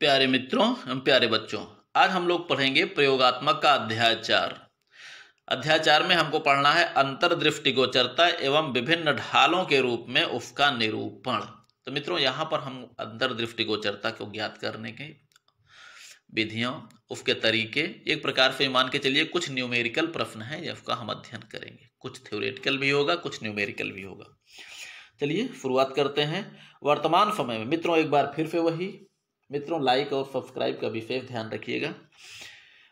प्यारे मित्रों एवं प्यारे बच्चों आज हम लोग पढ़ेंगे प्रयोगात्मक का अध्याय चार अध्याय चार में हमको पढ़ना है दृष्टि गोचरता एवं विभिन्न ढालों के रूप में उसका निरूपण तो मित्रों यहाँ पर हम दृष्टि गोचरता को ज्ञात करने के विधियों उसके तरीके एक प्रकार से मान के चलिए कुछ न्यूमेरिकल प्रश्न है जिसका हम अध्ययन करेंगे कुछ थ्योरेटिकल भी होगा कुछ न्यूमेरिकल भी होगा चलिए शुरुआत करते हैं वर्तमान समय में मित्रों एक बार फिर से वही मित्रों लाइक और सब्सक्राइब का विशेष ध्यान रखिएगा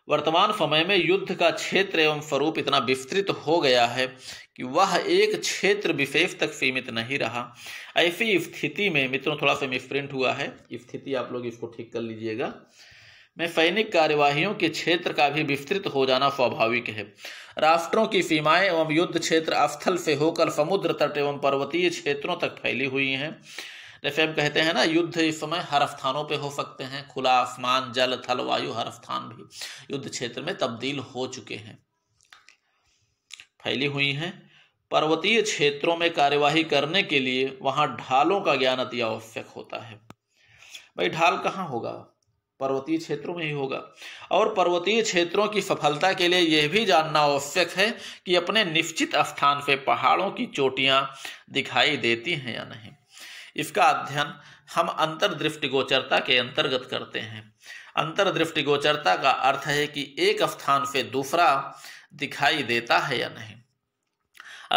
वर्तमान समय में युद्ध का क्षेत्र एवं स्वरूप इतना विस्तृत हो गया है कि वह एक क्षेत्र विशेष तक सीमित नहीं रहा ऐसी स्थिति में मित्रों थोड़ा सा मिसप्रिंट हुआ है स्थिति आप लोग इसको ठीक कर लीजिएगा में सैनिक कार्यवाहियों के क्षेत्र का भी विस्तृत हो जाना स्वाभाविक है राष्ट्रों की सीमाएं एवं युद्ध क्षेत्र अस्थल से होकर समुद्र तट एवं पर्वतीय क्षेत्रों तक फैली हुई हैं जैसे हम कहते हैं ना युद्ध इस समय हर स्थानों पे हो सकते हैं खुला आसमान जल थल वायु हर स्थान भी युद्ध क्षेत्र में तब्दील हो चुके हैं फैली हुई हैं पर्वतीय क्षेत्रों में कार्यवाही करने के लिए वहां ढालों का ज्ञान अति आवश्यक होता है भाई ढाल कहाँ होगा पर्वतीय क्षेत्रों में ही होगा और पर्वतीय क्षेत्रों की सफलता के लिए यह भी जानना आवश्यक है कि अपने निश्चित स्थान से पहाड़ों की चोटियां दिखाई देती हैं या नहीं इसका अध्ययन हम अंतर्दृष्टि गोचरता के अंतर्गत करते हैं अंतर्दृष्टि गोचरता का अर्थ है कि एक स्थान से दूसरा दिखाई देता है या नहीं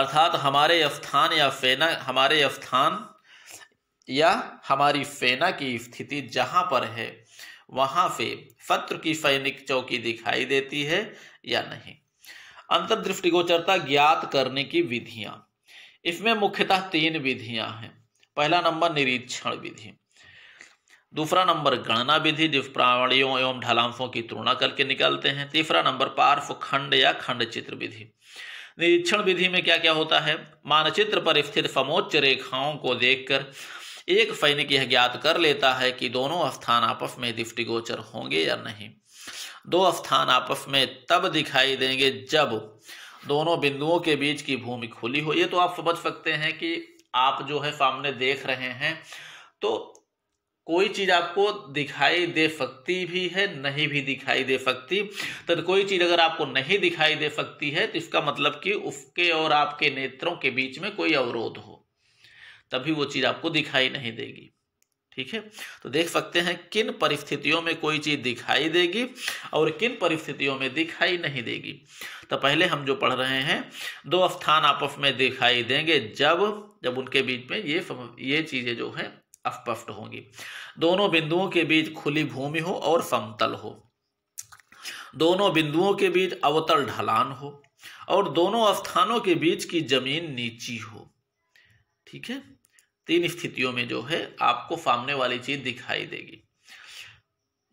अर्थात हमारे स्थान या फेना हमारे स्थान या हमारी फेना की स्थिति जहाँ पर है वहाँ से फत्र की सैनिक चौकी दिखाई देती है या नहीं अंतर्दृष्टिगोचरता ज्ञात करने की विधियाँ इसमें मुख्यतः तीन विधियाँ हैं पहला नंबर निरीक्षण विधि दूसरा नंबर गणना विधि जिस प्रावणियों एवं ढलांशों की तुलना करके निकालते हैं तीसरा नंबर पार्श्व खंड या खंड चित्र विधि निरीक्षण विधि में क्या क्या होता है मानचित्र पर स्थित समोच्च रेखाओं को देखकर एक सैनिक यह ज्ञात कर लेता है कि दोनों स्थान आपस में दृष्टिगोचर होंगे या नहीं दो स्थान आपस में तब दिखाई देंगे जब दोनों बिंदुओं के बीच की भूमि खुली हो ये तो आप समझ सकते हैं कि आप जो है सामने देख रहे हैं तो कोई चीज़ आपको दिखाई दे सकती भी है नहीं भी दिखाई दे सकती तो कोई चीज़ अगर आपको नहीं दिखाई दे सकती है तो इसका मतलब कि उसके और आपके नेत्रों के बीच में कोई अवरोध हो तभी वो चीज़ आपको दिखाई नहीं देगी ठीक है तो देख सकते हैं किन परिस्थितियों में कोई चीज़ दिखाई देगी और किन परिस्थितियों में दिखाई नहीं देगी तो पहले हम जो पढ़ रहे हैं दो स्थान आपस में दिखाई देंगे जब जब उनके बीच में ये ये चीज़ें जो है अस्पष्ट होंगी दोनों बिंदुओं के बीच खुली भूमि हो और समतल हो दोनों बिंदुओं के बीच अवतल ढलान हो और दोनों स्थानों के बीच की जमीन नीची हो ठीक है तीन स्थितियों में जो है आपको सामने वाली चीज दिखाई देगी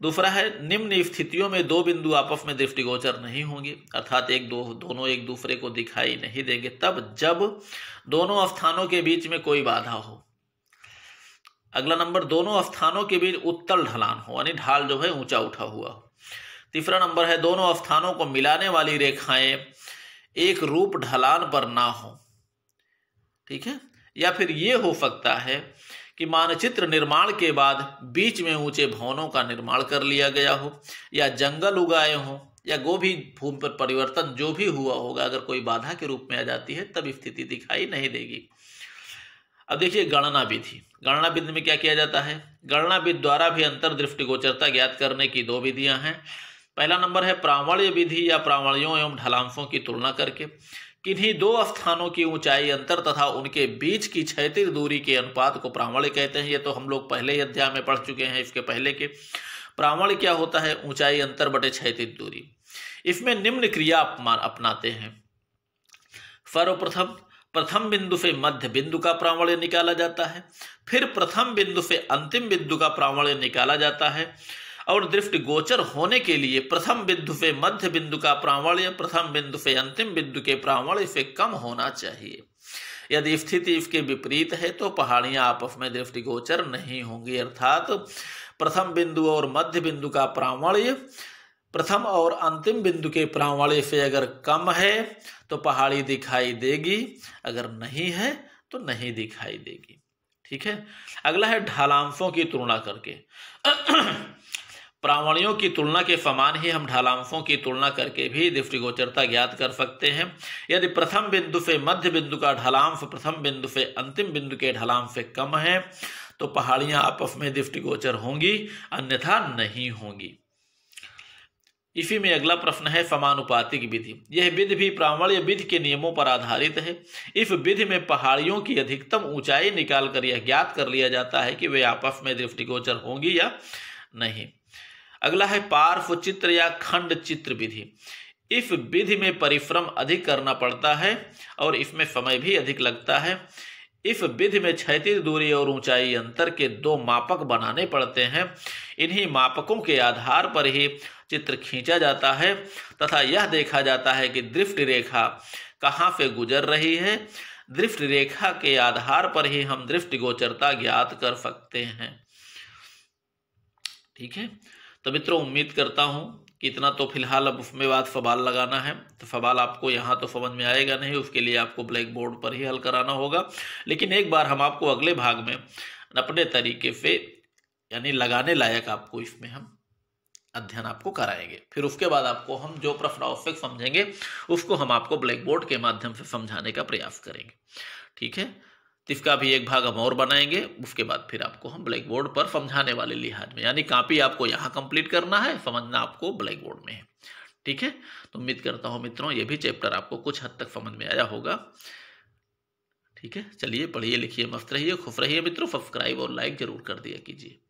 दूसरा है निम्न स्थितियों में दो बिंदु आपस में दृष्टिगोचर नहीं होंगे अर्थात एक दो दोनों एक दूसरे को दिखाई नहीं देंगे तब जब दोनों स्थानों के बीच में कोई बाधा हो अगला नंबर दोनों स्थानों के बीच उत्तल ढलान हो यानी ढाल जो है ऊंचा उठा हुआ हो तीसरा नंबर है दोनों स्थानों को मिलाने वाली रेखाएं एक रूप ढलान पर ना हो ठीक है या फिर ये हो सकता है कि मानचित्र निर्माण के बाद बीच में ऊंचे भवनों का निर्माण कर लिया गया हो या जंगल उगाए हों या गोभी भूमि पर परिवर्तन जो भी हुआ होगा अगर कोई बाधा के रूप में आ जाती है तब स्थिति दिखाई नहीं देगी अब देखिए गणना विधि गणना विधि में क्या किया जाता है गणना विधि द्वारा भी अंतर्दृष्टि गोचरता ज्ञात करने की दो विधियां हैं पहला नंबर है प्रावण्य विधि या प्रावण्यों एवं ढलांसों की तुलना करके किन्हीं दो स्थानों की ऊंचाई अंतर तथा उनके बीच की क्षैतिज दूरी के अनुपात को प्रावण्य कहते हैं ये तो हम लोग पहले ही अध्याय में पढ़ चुके हैं इसके पहले के प्रावण्य क्या होता है ऊंचाई अंतर बटे क्षेत्र दूरी इसमें निम्न क्रिया अपमान अपनाते हैं सर्वप्रथम प्रथम बिंदु से मध्य बिंदु का प्रावण्य निकाला जाता है फिर प्रथम बिंदु से अंतिम बिंदु का प्रावण्य निकाला जाता है और दृष्टि गोचर होने के लिए प्रथम बिंदु से मध्य बिंदु का प्रावण्य प्रथम बिंदु से अंतिम बिंदु के प्रावण्य से कम होना चाहिए यदि स्थिति इसके विपरीत है तो पहाड़ियां आपस में दृष्टि गोचर नहीं होंगी अर्थात प्रथम बिंदु और मध्य बिंदु का प्रावण्य प्रथम और अंतिम बिंदु के प्रावण्य से अगर कम है तो पहाड़ी दिखाई देगी अगर नहीं है तो नहीं दिखाई देगी ठीक है अगला है ढालांशों की तुलना करके प्रावणियों की तुलना के समान ही हम ढालांशों की तुलना करके भी दृष्टिगोचरता ज्ञात कर सकते हैं यदि प्रथम बिंदु से मध्य बिंदु का ढलांश प्रथम बिंदु से अंतिम बिंदु के ढलांश से कम है तो पहाड़ियां आपस में दृष्टिगोचर होंगी अन्यथा नहीं होंगी इसी में अगला प्रश्न है समानुपातिक विधि यह विधि भी प्रावण्य विधि के नियमों पर आधारित है इस विधि में पहाड़ियों की अधिकतम ऊंचाई निकालकर यह ज्ञात कर लिया जाता है कि वे आपस में दृष्टिगोचर होंगी या नहीं अगला है पार्फ चित्र या खंड चित्र विधि इफ विधि में परिश्रम अधिक करना पड़ता है और इसमें समय भी अधिक लगता है इस विधि में क्षैतिज दूरी और ऊंचाई अंतर के दो मापक बनाने पड़ते हैं इन्हीं मापकों के आधार पर ही चित्र खींचा जाता है तथा यह देखा जाता है कि दृष्टि रेखा कहाँ से गुजर रही है दृष्टि रेखा के आधार पर ही हम दृष्टि गोचरता ज्ञात कर सकते हैं ठीक है तो मित्रों उम्मीद करता हूँ कि इतना तो फिलहाल अब उसमें बाद सवाल लगाना है तो सवाल आपको यहाँ तो समझ में आएगा नहीं उसके लिए आपको ब्लैक बोर्ड पर ही हल कराना होगा लेकिन एक बार हम आपको अगले भाग में अपने तरीके से यानी लगाने लायक आपको इसमें हम अध्ययन आपको कराएंगे फिर उसके बाद आपको हम जो प्रश्न आवश्यक समझेंगे उसको हम आपको ब्लैक बोर्ड के माध्यम से समझाने का प्रयास करेंगे ठीक है तो इसका भी एक भाग हम और बनाएंगे उसके बाद फिर आपको हम ब्लैक बोर्ड पर समझाने वाले लिहाज में यानी कापी आपको यहाँ कंप्लीट करना है समझना आपको ब्लैक बोर्ड में है ठीक है तो उम्मीद करता हूँ मित्रों ये भी चैप्टर आपको कुछ हद तक समझ में आया होगा ठीक है चलिए पढ़िए लिखिए मस्त रहिए खुश रहिए मित्रों सब्सक्राइब और लाइक जरूर कर दिया कीजिए